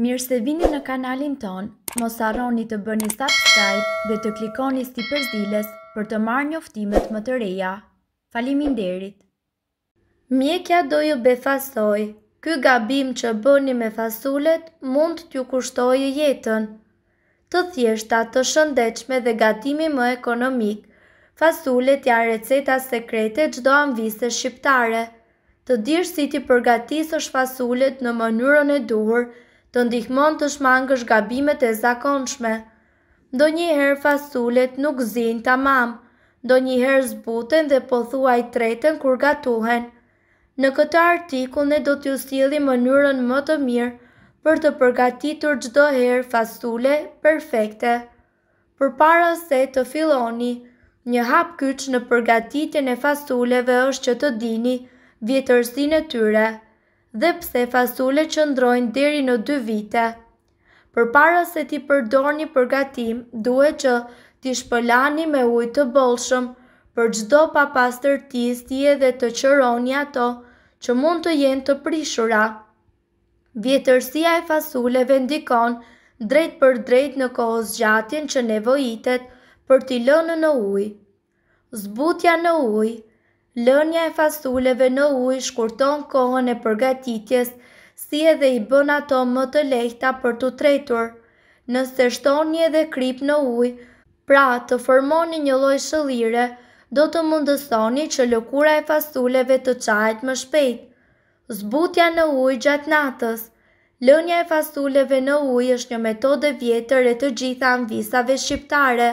Mirë se vini në kanalin ton, mos arroni të bëni subscribe dhe të klikoni sti përzilës për të marrë një më të reja. Falimin derit! Mjekja do ju befasoj, ky gabim që bëni me fasulet mund t'ju kushtojë jetën. Të thjeshta të shëndechme dhe gatimi më ekonomik, fasulet ja receta sekrete gjdo anvise shqiptare. Të dirë si ti përgatis është fasulet në mënyrën e duhur, të ndihmon të shmangësh gabimet e zakonshme. Do njëherë fasulet nuk zinë të mamë, do njëherë zbuten dhe pothuaj tretën kur gatuhen. Në këtë artikull ne do t'ju sili mënyrën më të mirë për të përgatitur gjdo herë fasule perfekte. Për para se të filoni, një hap kyç në përgatitjen e fasuleve është që të dini vjetërsin e tyre dhe pse fasule që ndrojnë deri në 2 vite. Për para se ti përdor një përgatim, duhet që ti shpëlani me ujë të bolshëm, për gjdo pa pastër tis e dhe të qëroni ato që mund të jenë të prishura. Vjetërsia e fasule vendikon drejt për drejt në kohës gjatjen që nevojitet për t'i lënë në ujë. Zbutja në ujë Lënja e fasuleve në uj shkurton kohën e përgatitjes, si edhe i bën ato më të lehta për të tretur. Nëse shtoni edhe krip në uj, pra të formoni një loj shëllire, do të mundësoni që lëkura e fasuleve të qajt më shpejt. Zbutja në uj gjatë natës Lënja e fasuleve në uj është një metode vjetër e të gjitha në visave shqiptare.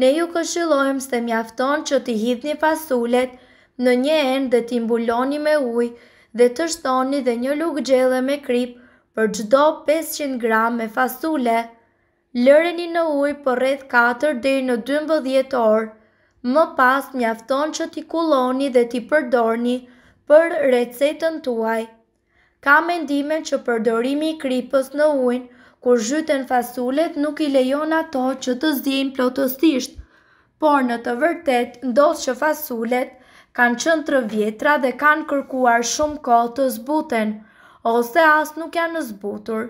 Ne ju këshillojmë se mjafton që të hidhni fasulet, në një enë dhe t'i mbuloni me ujë dhe të shtoni dhe një lukë gjelle me krypë për gjdo 500 gram me fasule. Lëreni në ujë për po rreth 4 dhe në 12 orë. Më pas mjafton që t'i kuloni dhe t'i përdorni për recetën tuaj. Ka mendime që përdorimi i kripës në ujnë, kur zhyten fasulet nuk i lejon ato që të zdjen plotësisht, por në të vërtet ndosht që fasulet kanë qënë të vjetra dhe kanë kërkuar shumë kohë të zbuten, ose asë nuk janë zbutur.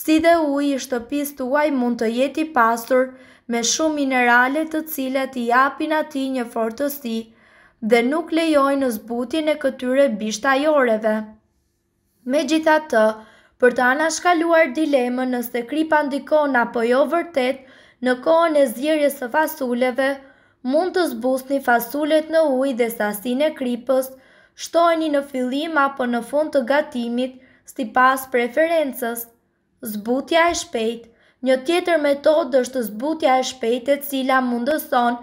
Si dhe ujë i shtëpis të uaj mund të jeti pasur me shumë mineralet të cilat i apin ati një fortësi dhe nuk lejojnë në zbutin e këtyre bishta joreve. Me gjitha të, për të anashkaluar dilemën nëse kripa ndikon apo jo vërtet në kohën e zjerjes së fasuleve, mund të zbusni fasulet në uj dhe sasin e kripës, shtojni në fillim apo në fund të gatimit, si pas preferences. Zbutja e shpejt Një tjetër metod është zbutja e shpejt e cila mundëson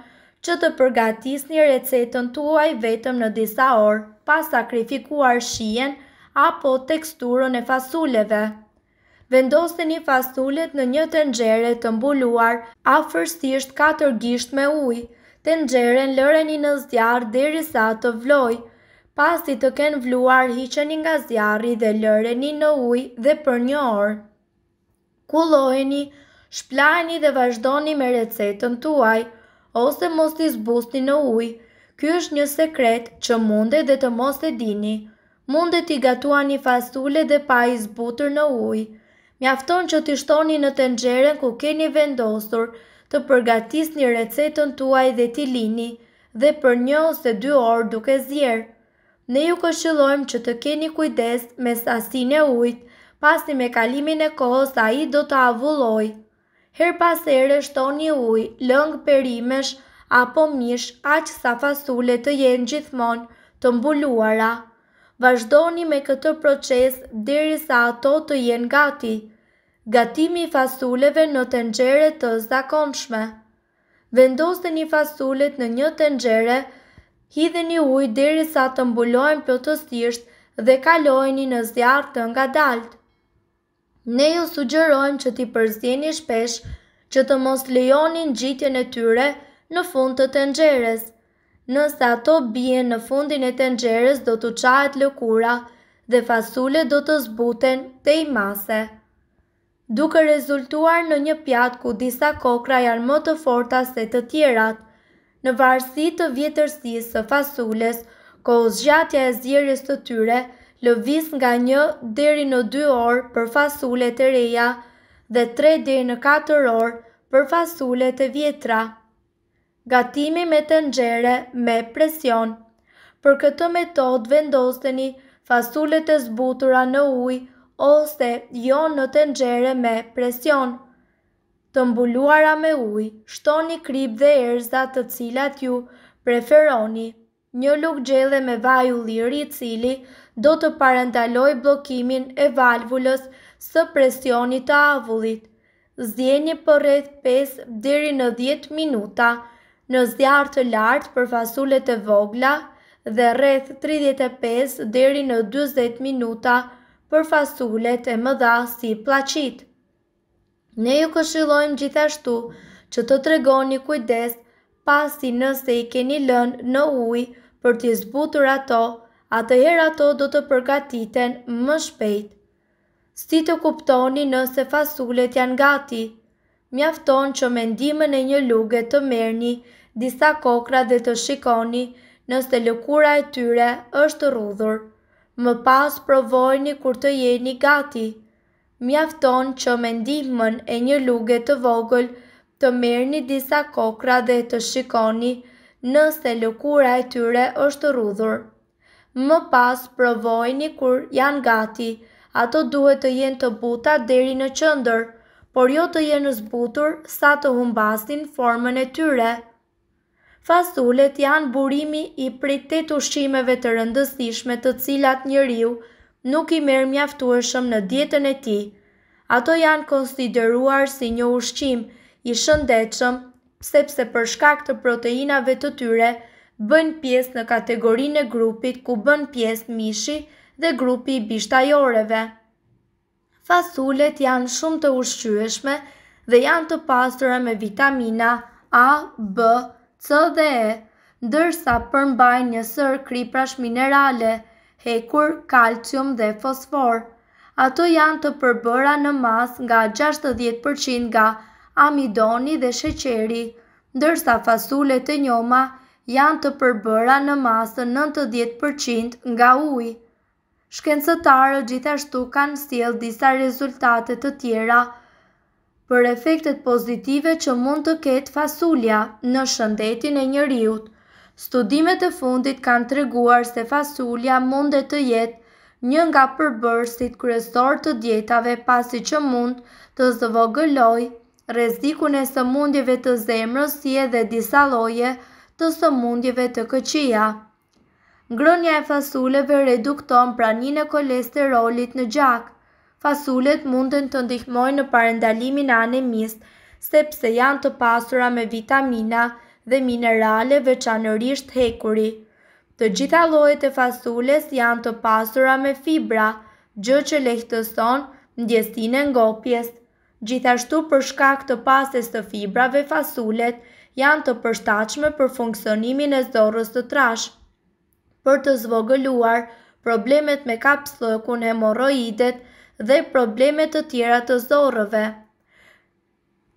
që të përgatis një recetën tuaj vetëm në disa orë, pa sakrifikuar shien apo teksturën e fasuleve. Vendosë një fasulet në një tëngjere të mbuluar, a 4 gisht me ujë të nxeren lëreni në zjarë diri sa të vloj. Pasi të kenë vluar, hiqeni nga i dhe lëreni në uj dhe për një orë. Kulloheni, shplajni dhe vazhdoni me recetën tuaj, ose mos t'i zbusti në uj. Ky është një sekret që mundet dhe të mos e dini. Mundet t'i gatua një fasule dhe pa i zbutur në uj. Mjafton që t'i shtoni në të ku keni vendosur, të përgatis një recetën tuaj dhe t'i lini dhe për një ose dy orë duke zjerë. Ne ju këshillojmë që të keni kujdes me sasin e ujtë, pasi me kalimin e kohës a i do të avulloj. Her pas e shtoni uj, lëngë perimesh, apo mish, aqë sa fasule të jenë gjithmonë të mbuluara. Vashdoni me këtë proces dheri sa ato të jenë gati. Gatimi i fasuleve në tengjere të zakonshme. Vendos të një fasulet në një tengjere, hidhe një ujë derisa sa të mbulojnë për të stisht dhe kalojnë në zjarë të nga Ne ju sugërojmë që t'i përzjeni shpesh që të mos lejonin gjitjen e tyre në fund të tengjeres. Nësë ato bie në fundin e tengjeres do të qajt lëkura dhe fasule do të zbuten të i mase duke rezultuar në një pjatë ku disa kokra janë më të forta se të tjerat. Në varësi të vjetërsisë së fasules, kohë zgjatja e zjeris të tyre, lëviz nga një deri në 2 orë për fasulet e reja dhe 3 deri në 4 orë për fasulet e vjetra. Gatimi me të nxere me presion Për këtë metod vendosteni fasulet e zbutura në ujë ose jo në të nxere me presion. Të mbuluara me uj, shtoni krip dhe erza të cilat ju preferoni. Një luk gjele me vaj u liri cili do të parandaloj blokimin e valvulës së presionit të avullit. Zdjeni për rreth 5 dheri në 10 minuta në zdjarë të lartë për fasulet e vogla dhe rreth 35 dheri në 20 minuta në për fasulet e mëdha si plaqit. Ne ju këshillojmë gjithashtu që të tregoni kujdes pasi nëse i keni lënë në uj për t'i zbutur ato, atëherë ato do të përgatiten më shpejt. Si të kuptoni nëse fasulet janë gati, mjafton që me ndimën e një luge të merni disa kokra dhe të shikoni nëse lëkura e tyre është rrudhur. rudhur më pas provojni kur të jeni gati. Mjafton që me ndihmën e një luge të vogël të merrni disa kokra dhe të shikoni nëse lëkura e tyre është rrudhur. Më pas provojni kur janë gati, ato duhet të jenë të buta deri në qëndër, por jo të jenë zbutur sa të humbasin formën e tyre. Fasulet janë burimi i prej të të ushqimeve të rëndësishme të cilat njëriu nuk i mërë mjaftueshëm në dietën e ti. Ato janë konsideruar si një ushqim i shëndechëm, sepse për shkak të proteinave të tyre bën pjesë në kategorinë e grupit ku bën pjesë mishi dhe grupi i bishtajoreve. Fasulet janë shumë të ushqyeshme dhe janë të pasura me vitamina A, B, C, e, ndërsa përmbaj një sër kriprash minerale, hekur, kalcium dhe fosfor. Ato janë të përbëra në mas nga 60% nga amidoni dhe sheqeri, ndërsa fasule të njoma janë të përbëra në masë 90% nga uj. Shkencëtarë gjithashtu kanë stjel disa rezultate të tjera për efektet pozitive që mund të ketë fasulja në shëndetin e njëriut. Studimet e fundit kanë treguar se fasulja mund dhe të jetë një nga përbërësit kryesor të djetave pasi që mund të zëvogëlloj rezikun e sëmundjeve të zemrës si edhe disa loje të sëmundjeve të këqia. Ngrënja e fasuleve redukton pranin e kolesterolit në gjak fasulet munden të ndihmojnë në parendalimin anemist, sepse janë të pasura me vitamina dhe minerale veçanërisht hekuri. Të gjitha lojët e fasules janë të pasura me fibra, gjë që lehtëson ndjestin e ngopjes. Gjithashtu për shkak të pases të fibrave fasulet janë të përshtachme për funksionimin e zorës të trash. Për të zvogëluar, problemet me kapslokun në hemoroidet dhe problemet të tjera të zorëve.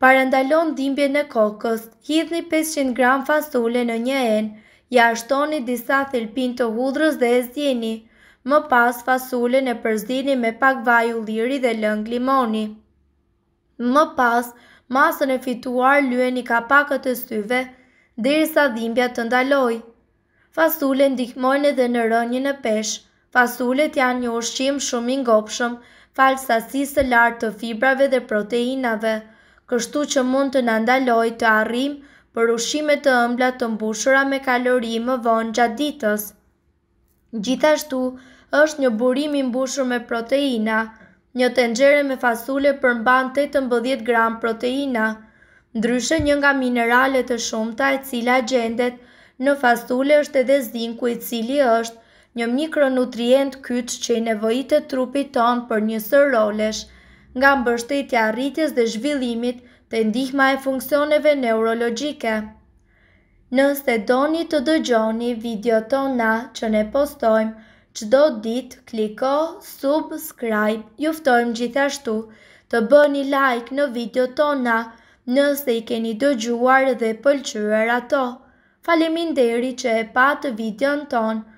Parandalon dhimbje në kokës, hidhni 500 gram fasule në një enë, ja ashtoni disa thilpin të hudrës dhe e zjeni, më pas fasule në përzini me pak vaj u liri dhe lëng limoni. Më pas, masën e fituar lueni kapakët e syve, dhe i sa dhimbja të ndaloj. Fasule ndihmojnë edhe në rënjë në peshë, fasulet janë një ushqim shumë ingopshëm, falë sasisë lartë të fibrave dhe proteinave, kështu që mund të nëndaloj të arrim për ushime të ëmbla të mbushura me kalori më vonë gjatë ditës. Gjithashtu, është një burim i mbushur me proteina, një tenxhere me fasule përmban 18 gram proteina, ndryshe një nga mineralet të shumta e cila gjendet në fasule është edhe zinku i cili është një mikronutrient kyç që i nevojit trupit tonë për një sër rolesh, nga mbështetja rritjes dhe zhvillimit të ndihma e funksioneve neurologike. Nëse doni të dëgjoni video tona që ne postojmë, qdo dit kliko subscribe, juftojmë gjithashtu, të bëni like në video tona nëse i keni dëgjuar dhe pëlqyër ato. Falemin deri që e patë video në tonë,